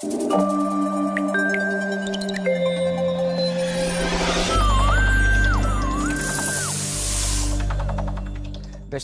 Beste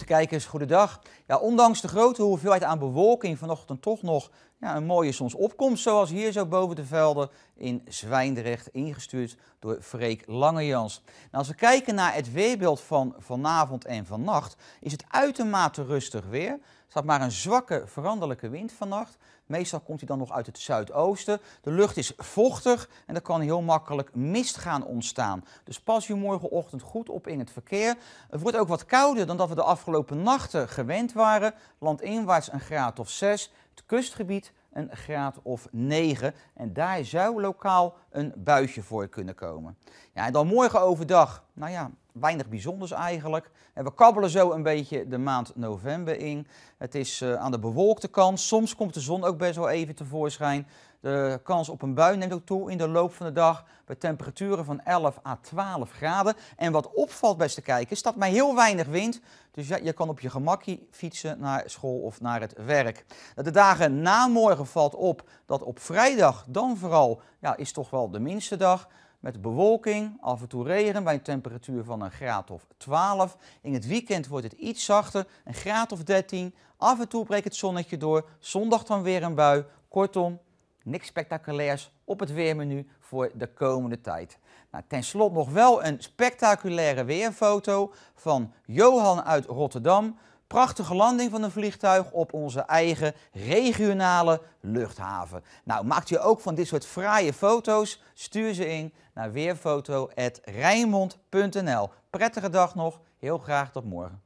kijkers, goedendag. Ja, ondanks de grote hoeveelheid aan bewolking vanochtend toch nog ja, een mooie zonsopkomst zoals hier zo boven de velden in Zwijndrecht, ingestuurd door Freek Langejans. Nou, als we kijken naar het weerbeeld van vanavond en vannacht, is het uitermate rustig weer. Er staat maar een zwakke veranderlijke wind vannacht. Meestal komt hij dan nog uit het zuidoosten. De lucht is vochtig en er kan heel makkelijk mist gaan ontstaan. Dus pas je morgenochtend goed op in het verkeer. Het wordt ook wat kouder dan dat we de afgelopen nachten gewend waren. Landinwaarts een graad of 6 het kustgebied een graad of 9. En daar zou lokaal een buisje voor kunnen komen. Ja, en dan morgen overdag, nou ja, weinig bijzonders eigenlijk. En we kabbelen zo een beetje de maand november in. Het is eh, aan de bewolkte kant. Soms komt de zon ook best wel even tevoorschijn. De kans op een bui neemt ook toe in de loop van de dag bij temperaturen van 11 à 12 graden. En wat opvalt, beste is staat maar heel weinig wind. Dus je kan op je gemakkie fietsen naar school of naar het werk. De dagen na morgen valt op dat op vrijdag dan vooral ja, is toch wel de minste dag met bewolking, af en toe regen bij een temperatuur van een graad of 12. In het weekend wordt het iets zachter, een graad of 13. Af en toe breekt het zonnetje door, zondag dan weer een bui. Kortom, niks spectaculairs op het weermenu voor de komende tijd. Nou, Ten slotte nog wel een spectaculaire weerfoto van Johan uit Rotterdam prachtige landing van een vliegtuig op onze eigen regionale luchthaven. Nou, maakt u ook van dit soort fraaie foto's? Stuur ze in naar weerfoto@rijmond.nl. Prettige dag nog, heel graag tot morgen.